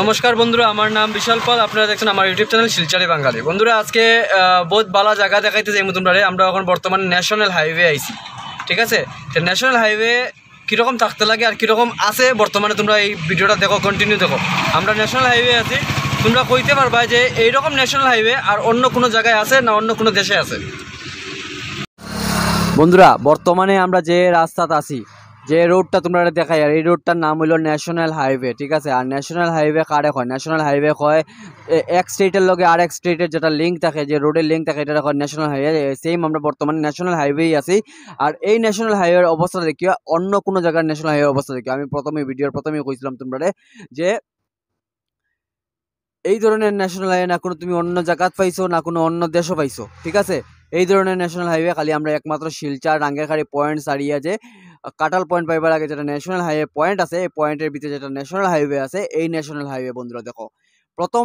নমস্কার বন্ধুরা আমার নাম বিশাল পাল আপনারা দেখছেন আমার ইউটিউব চ্যানেল শিলচারি বাঙালি বন্ধুরা আজকে বহুত বালা জায়গা দেখাইতে যাই মতনবারে আমরা এখন বর্তমানে ন্যাশনাল হাইওয়ে আইছি ঠিক আছে তো ন্যাশনাল হাইওয়ে কীরকম থাকতে লাগে আর কীরকম আছে বর্তমানে তোমরা এই ভিডিওটা দেখো কন্টিনিউ দেখো আমরা ন্যাশনাল হাইওয়ে আছি তোমরা কইতে পারবা যে এইরকম ন্যাশনাল হাইওয়ে আর অন্য কোনো জায়গায় আছে না অন্য কোনো দেশে আছে বন্ধুরা বর্তমানে আমরা যে রাস্তাতে আছি যে রোডটা তোমরা দেখাই আর এই রোডটার নাম হইল ন্যাশনাল হাইওয়ে ঠিক আছে আর ন্যাশনাল হাইওয়ে এক হয় ন্যাশনাল হাইওয়ে কয় এক স্টেটের লগে আর এক স্টেটের যেটা লিঙ্ক থাকে যে রোডের লিঙ্ক থাকে এটা হয় ন্যাশনাল হাইওয়ে সেম আমরা বর্তমানে ন্যাশনাল হাইওয়েই আছি আর এই ন্যাশনাল হাইওয়ের অবস্থা দেখি অন্য কোনো জায়গার ন্যাশনাল হাইওয়ে অবস্থা দেখি আমি প্রথমে ভিডিওর প্রথমেই কইছিলাম তোমরা যে এই ধরনের ন্যাশনাল হাইওয়ে না কোনো তুমি অন্য জায়গাত পাইছো না কোনো অন্য দেশও পাইছো ঠিক আছে এই ধরনের ন্যাশনাল হাইওয়ে খালি আমরা একমাত্র শিলচার রাঙ্গেরখাড়ি পয়েন্ট সারিয়া যে কাটাল পয়েন্ট পাইবার আগে যেটা ন্যাশনাল হাইওয়ে পয়েন্ট আছে এই পয়েন্টের ভিতরে যেটা ন্যাশনাল হাইওয়ে আছে এই ন্যাশনাল হাইওয়ে বন্ধুরা দেখো প্রথম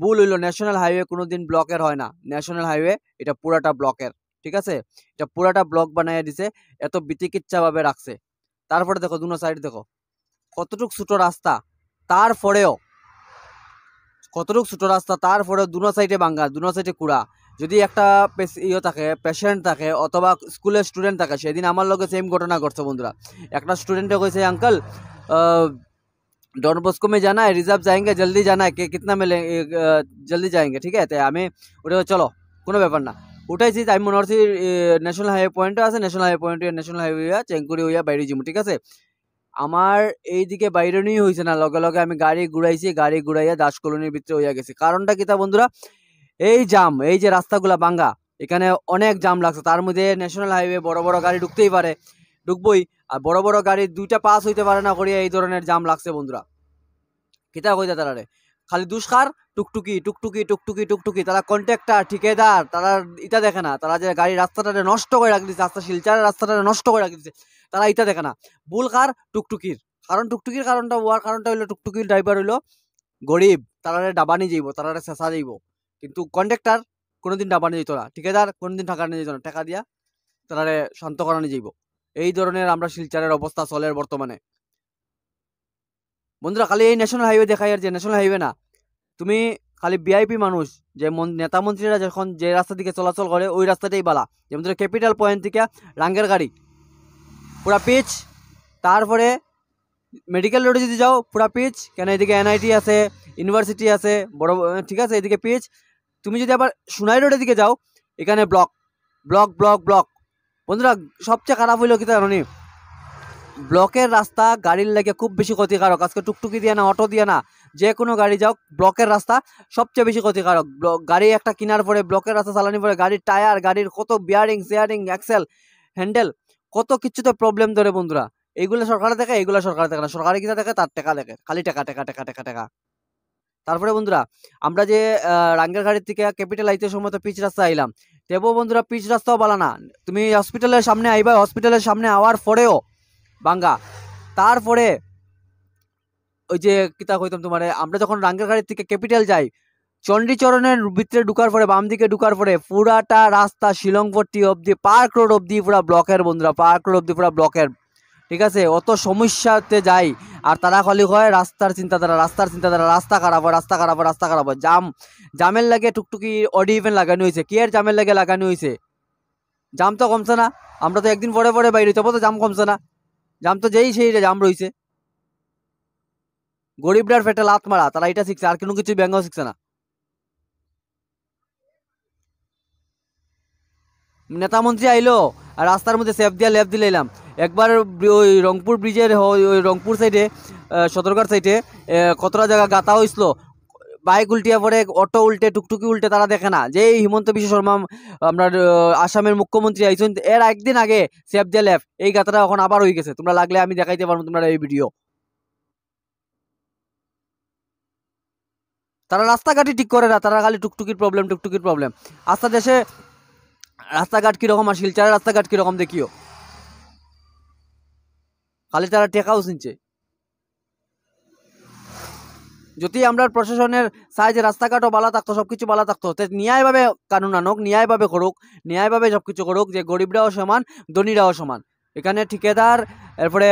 ভুল হইলো ন্যাশনাল হাইওয়ে কোনোদিন ব্লকের হয় না ন্যাশনাল হাইওয়ে এটা পুরাটা ব্লকের ঠিক আছে এটা পুরাটা ব্লক বানাই দিছে এত বিতিকিচ্ছাভাবে রাখছে তারপরে দেখো দুনো সাইড দেখো কতটুক ছোটো রাস্তা তারপরেও কতটুক ছোটো রাস্তা তারপরেও দুনো সাইডে বাঙ্গা দুনো সাইডে কুড়া যদি একটা ইয়ে থাকে পেশেন্ট থাকে অথবা স্কুলের স্টুডেন্ট থাকে সেদিন আমার লগে সেম ঘটনা ঘটছে বন্ধুরা একটা স্টুডেন্টে কইছে আঙ্কল ডন बॉस्को में রিজার্ভ है জলদি जाएंगे কে जाना মেলে জলদি कितना ঠিক আছে আমি ওটা চলো কোনো ব্যাপার না উঠাইছি আমি মনে হচ্ছে ন্যাশনাল হাইওয়ে পয়েন্টও আছে ন্যাশনাল হাইওয়ে পয়েন্টে ন্যাশনাল হাইওয়ে চেঙ্কুরি হইয়া বাইরে যাবো ঠিক আছে আমার এইদিকে বাইরে নিয়েই হয়েছে না লগে লগে আমি গাড়ি ঘুরাইছি গাড়ি ঘুরাইয়া দাস কলোনির ভিতরে হইয়া গেছি কারণটা তা বন্ধুরা এই জাম এই যে রাস্তাগুলা বাঙ্গা এখানে অনেক জাম লাগছে তার মধ্যে ন্যাশনাল হাইওয়ে বড় বড় গাড়ি ঢুকতেই পারে ঢুকবই আর বড় বড় গাড়ি দুইটা পাস হইতে পারে না করিয়া এই ধরনের জাম লাগছে বন্ধুরা কিতা কইতে তারা রে খালি দুষ্কার টুকটুকি টুকটুকি টুকটুকি টুকটুকি তারা কন্ট্রাক্টার ঠিকাদার তারা ইটা দেখে না তারা যে গাড়ি রাস্তাটা নষ্ট করে রাখ দিচ্ছে রাস্তা শিলচারের রাস্তাটা নষ্ট করে রাখ দিচ্ছে তারা ইটা দেখে না ভুল কার টুকটুকির কারণ টুকটুকির কারণটা হওয়ার কারণটা হইলো টুকটুকির ড্রাইভার হইলো গরিব তারারে ডাবানি যাইব তারারে চেঁচা যাইব কিন্তু কন্ট্রাক্টর কোনোদিন ডাবা নিয়ে যেত না ঠিকাদার কোনোদিন টাকা নিয়ে যেত না টাকা দিয়া তারা শান্ত করানো যাইব এই ধরনের আমরা শিলচারের অবস্থা চলের বর্তমানে বন্ধুরা খালি এই ন্যাশনাল হাইওয়ে দেখাই আর যে ন্যাশনাল হাইওয়ে না তুমি খালি বিআইপি মানুষ যে নেতা মন্ত্রীরা যখন যে রাস্তা দিকে চলাচল করে ওই রাস্তাটাই বালা যেমন ধরো ক্যাপিটাল পয়েন্ট থেকে রাঙ্গের গাড়ি পুরা পিচ তারপরে মেডিকেল রোডে যদি যাও পুরা পিচ কেন এদিকে এনআইটি আছে ইউনিভার্সিটি আছে বড় ঠিক আছে এদিকে পিচ তুমি যদি আবার সোনাই রোডের দিকে যাও এখানে ব্লক ব্লক ব্লক ব্লক বন্ধুরা সবচেয়ে খারাপ হইলো কি জানি ব্লকের রাস্তা গাড়ির লেগে খুব বেশি ক্ষতিকারক আজকে টুকটুকি দিয়ে না অটো দিয়ে না যে কোনো গাড়ি যাও ব্লকের রাস্তা সবচেয়ে বেশি ক্ষতিকারক গাড়ি একটা কেনার পরে ব্লকের রাস্তা চালানি পরে গাড়ির টায়ার গাড়ির কত বিয়ারিং শেয়ারিং অ্যাক্সেল হ্যান্ডেল কত কিছুতে প্রবলেম ধরে বন্ধুরা এইগুলো সরকার দেখে এইগুলো সরকার দেখে না সরকারে কিনা দেখে তার টাকা দেখে খালি টাকা টেকা টেকা টেকা টেকা তারপরে বন্ধুরা আমরা যে রাঙ্গারঘাটের থেকে ক্যাপিটাল আইতে সময় তো পিচ রাস্তা আইলাম তবুও বন্ধুরা পিচ রাস্তাও বলা না তুমি হসপিটালের সামনে আইবা হসপিটালের সামনে আওয়ার পরেও বাঙ্গা তারপরে ওই যে কিতা কইতাম তোমার আমরা যখন রাঙ্গারঘাটের থেকে ক্যাপিটাল যাই চণ্ডীচরণের ভিতরে ঢুকার পরে বাম দিকে ঢুকার পরে পুরাটা রাস্তা শিলংপট্টি অবধি পার্ক রোড অবধি পুরা ব্লকের বন্ধুরা পার্ক রোড অবধি পুরা ব্লকের ঠিক আছে অত সমস্যাতে যাই আর তারা খালি হয় রাস্তার চিন্তাধারা রাস্তার চিন্তাধারা রাস্তা খারাপ হয় রাস্তা খারাপ হয় রাস্তা খারাপ হয় জাম জামের লাগে টুকটুকি অডি ইভেন্ট লাগানো হয়েছে কে আর জামের লাগে লাগানো হয়েছে জাম তো কমছে না আমরা তো একদিন পরে পরে বাইরে তবে তো জাম কমছে না জাম তো যেই সেই জাম রয়েছে গরিবরার ফেটে লাত মারা তারা এটা শিখছে আর কোনো কিছু ব্যঙ্গ শিখছে না নেতামন্ত্রী আইলো আর রাস্তার মধ্যে সেফ দিয়া লেফ দিলে এলাম একবার ওই রংপুর ব্রিজের ওই রংপুর সাইডে সদরঘাট সাইডে কতটা জায়গা গাঁথা হয়েছিল বাইক উল্টিয়া পরে অটো উল্টে টুকটুকি উল্টে তারা দেখে না যে হিমন্ত বিশ্ব শর্মা আপনার আসামের মুখ্যমন্ত্রী আইছেন এর একদিন আগে সেফ দিয়া লেফ এই গাঁথাটা এখন আবার হয়ে গেছে তোমরা লাগলে আমি দেখাইতে পারবো তোমরা এই ভিডিও তারা রাস্তাঘাটই ঠিক করে না তারা খালি টুকটুকির প্রবলেম টুকটুকির প্রবলেম আস্তা দেশে রাস্তাঘাট কীরকম আর শিলচারের রাস্তাঘাট কীরকম দেখিও খালি তারা টেকাও শুনছে যদি আমরা প্রশাসনের যে রাস্তাঘাটও বালা থাকতো সব কিছু বালা থাকতো ন্যায়ভাবে কানুন আনুক ন্যায়ভাবে করুক ন্যায়ভাবে সব কিছু করুক যে গরিবরাও সমান ধনীরাও সমান এখানে ঠিকাদার এরপরে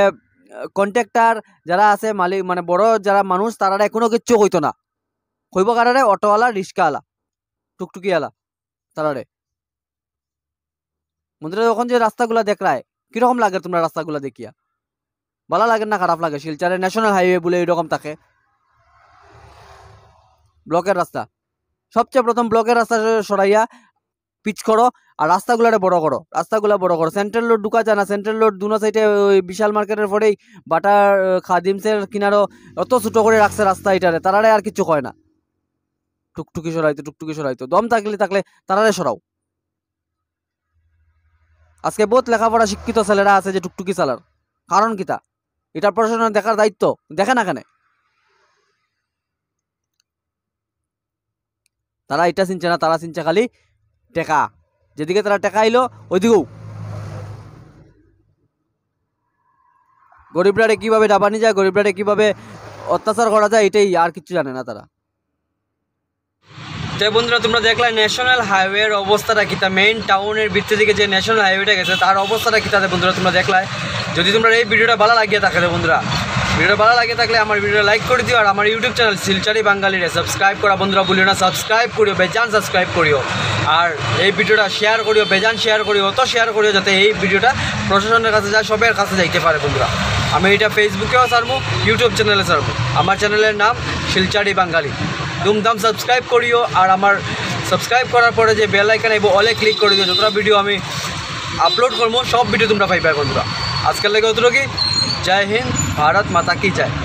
কন্ট্রাক্টার যারা আছে মালিক মানে বড় যারা মানুষ তারা এখনও কিচ্ছু হইতো না কইব কারারে অটোওয়ালা রিক্সাওয়ালা টুকটুকিওয়ালা তারারে মন্দিরে যখন যে রাস্তাগুলো দেখরায় কিরকম লাগে তোমরা রাস্তাগুলো দেখিয়া ভালো লাগে না খারাপ লাগে শিলচারে ন্যাশনাল হাইওয়ে বলে এরকম থাকে ব্লকের রাস্তা সবচেয়ে প্রথম ব্লকের রাস্তা সরাইয়া পিচ করো আর রাস্তাগুলোটা বড় করো রাস্তাগুলো বড় করো সেন্ট্রাল রোড ঢুকা যায় না সেন্ট্রাল রোড দুনো সাইডে ওই বিশাল মার্কেটের পরেই বাটার খাদিমসের কিনারও অত ছোটো করে রাখছে রাস্তা এটারে তারারে আর কিছু কয় না টুকটুকি সরাইতো টুকটুকি সরাইতো দম থাকলে থাকলে তারারে সরাও আজকে বহুত লেখাপড়া শিক্ষিত ছেলেরা আছে যে টুকটুকি চালার কারণ কিতা এটা প্রশাসনের দেখার দায়িত্ব দেখে না কেন তারা এটা চিনছে না তারা চিনছে খালি টেকা যেদিকে তারা টেকা আইলো ওইদিকেও গরিবরা কিভাবে ডাবানি যায় গরিবরা কিভাবে অত্যাচার করা যায় এটাই আর কিছু জানে না তারা তো বন্ধুরা তোমরা দেখলে ন্যাশনাল হাইওয়ের অবস্থাটা তা মেইন টাউনের ভিতর থেকে যে ন্যাশনাল হাইওয়েটা গেছে তার অবস্থাটা কী তাদের বন্ধুরা তোমরা দেখলে যদি তোমরা এই ভিডিওটা ভালো লাগিয়ে থাকে বন্ধুরা ভিডিওটা ভালো লাগে থাকলে আমার ভিডিওটা লাইক করে দিও আর আমার ইউটিউব চ্যানেল শিলচারি বাঙালিরে সাবস্ক্রাইব করা বন্ধুরা বলিও না সাবস্ক্রাইব করিও বেজান সাবস্ক্রাইব করিও আর এই ভিডিওটা শেয়ার করিও বেজান শেয়ার করিও অত শেয়ার করিও যাতে এই ভিডিওটা প্রশাসনের কাছে যায় সবের কাছে যাইতে পারে বন্ধুরা আমি এটা ফেসবুকেও সারবো ইউটিউব চ্যানেলে সারবো আমার চ্যানেলের নাম শিলচারি বাঙালি ধুমধাম সাবস্ক্রাইব করিও আর আমার সাবস্ক্রাইব করার পরে যে বেল আইকন আইব অলে ক্লিক করে দিও যতটা ভিডিও আমি আপলোড করবো সব ভিডিও তোমরা পাইবা বন্ধুরা আজকের লাগে কি জয় হিন্দ ভারত মাতা কি জয়